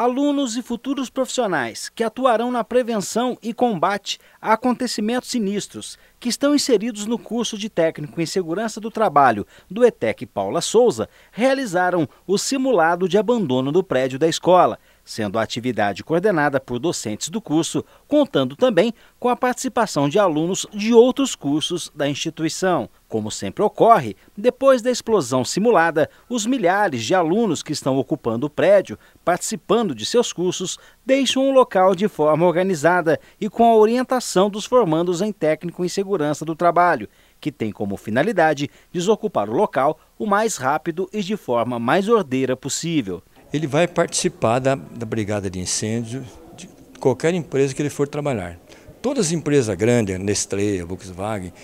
alunos e futuros profissionais que atuarão na prevenção e combate a acontecimentos sinistros que estão inseridos no curso de técnico em segurança do trabalho do ETEC Paula Souza realizaram o simulado de abandono do prédio da escola, sendo a atividade coordenada por docentes do curso, contando também com a participação de alunos de outros cursos da instituição. Como sempre ocorre, depois da explosão simulada, os milhares de alunos que estão ocupando o prédio, participando de seus cursos, deixam o local de forma organizada e com a orientação dos formandos em técnico em segurança do trabalho, que tem como finalidade desocupar o local o mais rápido e de forma mais ordeira possível. Ele vai participar da, da brigada de incêndio de qualquer empresa que ele for trabalhar. Todas as empresas grandes, Nestlé, Volkswagen,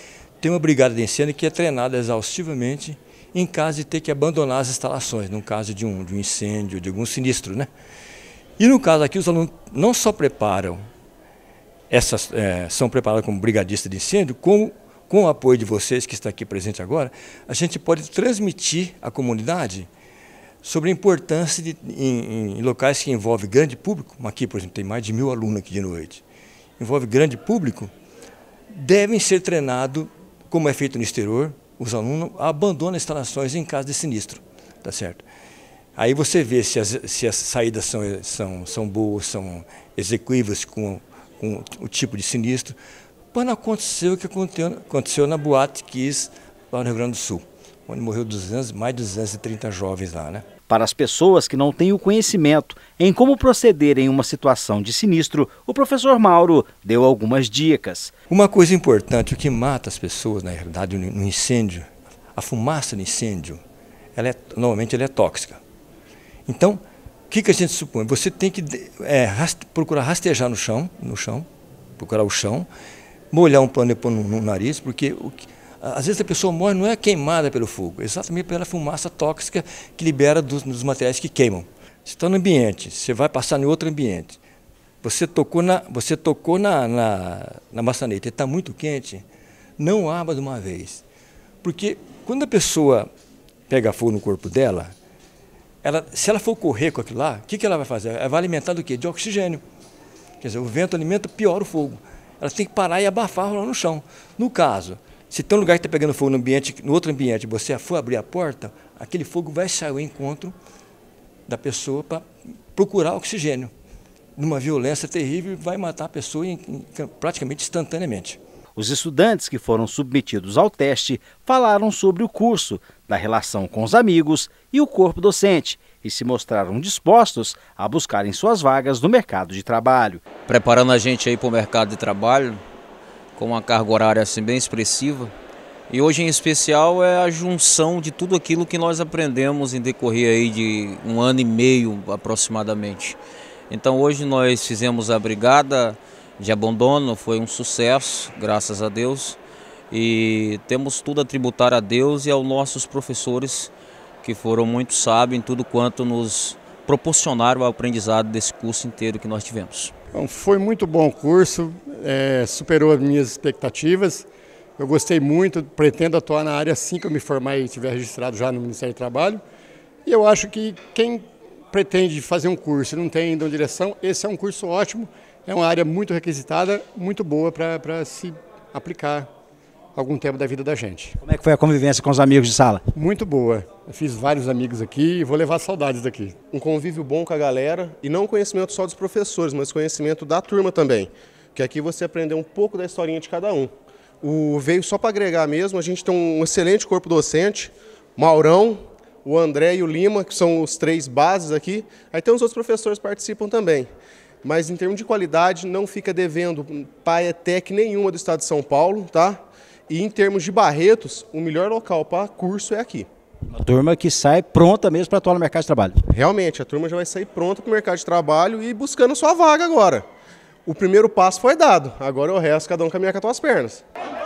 tem uma brigada de incêndio que é treinada exaustivamente em caso de ter que abandonar as instalações, no caso de um, de um incêndio, de algum sinistro. Né? E no caso aqui, os alunos não só preparam, essas, é, são preparados como brigadista de incêndio, como com o apoio de vocês que está aqui presente agora, a gente pode transmitir à comunidade sobre a importância de, em, em locais que envolvem grande público, aqui, por exemplo, tem mais de mil alunos aqui de noite, envolve grande público, devem ser treinados como é feito no exterior, os alunos abandonam as instalações em caso de sinistro, tá certo? Aí você vê se as, se as saídas são, são, são boas, são execuíveis com, com o tipo de sinistro, Quando aconteceu o que aconteceu, na Boate Kiss, lá no Rio Grande do Sul, onde morreu 200, mais de 230 jovens lá, né? Para as pessoas que não têm o conhecimento em como proceder em uma situação de sinistro, o professor Mauro deu algumas dicas. Uma coisa importante, o que mata as pessoas, na realidade, no incêndio, a fumaça no incêndio, ela é, normalmente ela é tóxica. Então, o que, que a gente supõe? Você tem que é, raste, procurar rastejar no chão, no chão, procurar o chão, molhar um pano e pôr no, no nariz, porque o que às vezes a pessoa morre não é queimada pelo fogo, é exatamente pela fumaça tóxica que libera dos, dos materiais que queimam. Você está no ambiente, você vai passar em outro ambiente. Você tocou na, você tocou na, na, na maçaneta e está muito quente, não abra de uma vez. Porque quando a pessoa pega fogo no corpo dela, ela, se ela for correr com aquilo lá, o que, que ela vai fazer? Ela vai alimentar do quê? De oxigênio. Quer dizer, o vento alimenta, pior o fogo. Ela tem que parar e abafar lá no chão. No caso, se tem um lugar que está pegando fogo no ambiente, no outro ambiente, você for abrir a porta, aquele fogo vai sair ao encontro da pessoa para procurar oxigênio. Numa violência terrível, vai matar a pessoa em, em, praticamente instantaneamente. Os estudantes que foram submetidos ao teste falaram sobre o curso, da relação com os amigos e o corpo docente e se mostraram dispostos a buscarem suas vagas no mercado de trabalho. Preparando a gente aí para o mercado de trabalho, com uma carga horária assim, bem expressiva. E hoje em especial é a junção de tudo aquilo que nós aprendemos em decorrer aí de um ano e meio aproximadamente. Então hoje nós fizemos a brigada de abandono, foi um sucesso, graças a Deus. E temos tudo a tributar a Deus e aos nossos professores que foram muito sábios em tudo quanto nos proporcionaram o aprendizado desse curso inteiro que nós tivemos. Então, foi muito bom o curso é, superou as minhas expectativas. Eu gostei muito, pretendo atuar na área assim que eu me formar e estiver registrado já no Ministério do Trabalho. E eu acho que quem pretende fazer um curso e não tem ainda uma direção, esse é um curso ótimo, é uma área muito requisitada, muito boa para se aplicar algum tempo da vida da gente. Como é que foi a convivência com os amigos de sala? Muito boa. Eu fiz vários amigos aqui e vou levar saudades daqui. Um convívio bom com a galera e não conhecimento só dos professores, mas conhecimento da turma também que aqui você aprendeu um pouco da historinha de cada um. O veio só para agregar mesmo, a gente tem um excelente corpo docente, Maurão, o André e o Lima, que são os três bases aqui. Aí tem os outros professores que participam também. Mas em termos de qualidade, não fica devendo ETEC nenhuma do estado de São Paulo, tá? E em termos de Barretos, o melhor local para curso é aqui. A turma que sai pronta mesmo para atuar no mercado de trabalho. Realmente, a turma já vai sair pronta para o mercado de trabalho e buscando sua vaga agora o primeiro passo foi dado. Agora o resto, cada um caminhar com as suas pernas.